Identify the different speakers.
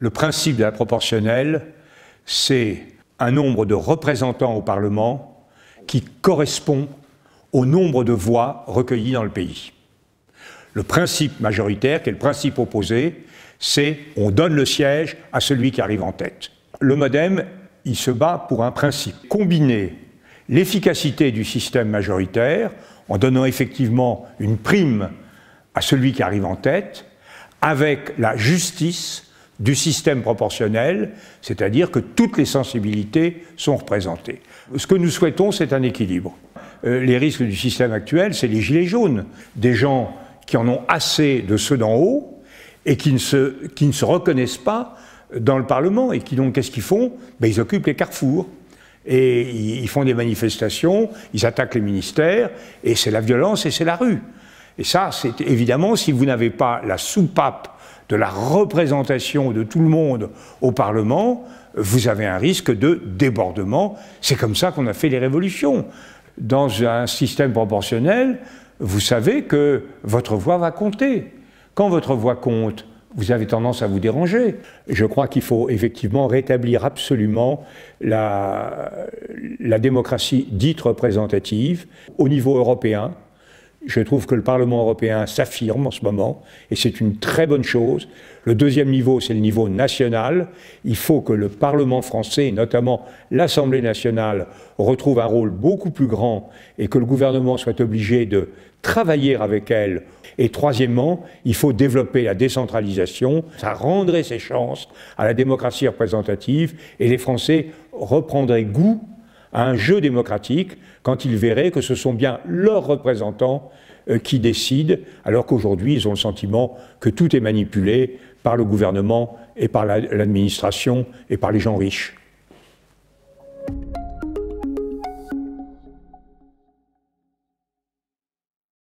Speaker 1: Le principe de la proportionnelle, c'est un nombre de représentants au Parlement qui correspond au nombre de voix recueillies dans le pays. Le principe majoritaire, qui est le principe opposé, c'est on donne le siège à celui qui arrive en tête. Le modem, il se bat pour un principe. Combiner l'efficacité du système majoritaire, en donnant effectivement une prime à celui qui arrive en tête, avec la justice du système proportionnel, c'est-à-dire que toutes les sensibilités sont représentées. Ce que nous souhaitons, c'est un équilibre. Euh, les risques du système actuel, c'est les gilets jaunes, des gens qui en ont assez de ceux d'en haut et qui ne, se, qui ne se reconnaissent pas dans le Parlement et qui donc, qu'est-ce qu'ils font ben, Ils occupent les carrefours. Et ils font des manifestations, ils attaquent les ministères, et c'est la violence et c'est la rue. Et ça, c'est évidemment, si vous n'avez pas la soupape de la représentation de tout le monde au Parlement, vous avez un risque de débordement. C'est comme ça qu'on a fait les révolutions. Dans un système proportionnel, vous savez que votre voix va compter. Quand votre voix compte, vous avez tendance à vous déranger. Je crois qu'il faut effectivement rétablir absolument la, la démocratie dite représentative au niveau européen, je trouve que le Parlement européen s'affirme en ce moment, et c'est une très bonne chose. Le deuxième niveau, c'est le niveau national. Il faut que le Parlement français, notamment l'Assemblée nationale, retrouve un rôle beaucoup plus grand et que le gouvernement soit obligé de travailler avec elle. Et troisièmement, il faut développer la décentralisation. Ça rendrait ses chances à la démocratie représentative et les Français reprendraient goût à un jeu démocratique quand ils verraient que ce sont bien leurs représentants euh, qui décident, alors qu'aujourd'hui ils ont le sentiment que tout est manipulé par le gouvernement et par l'administration et par les gens riches.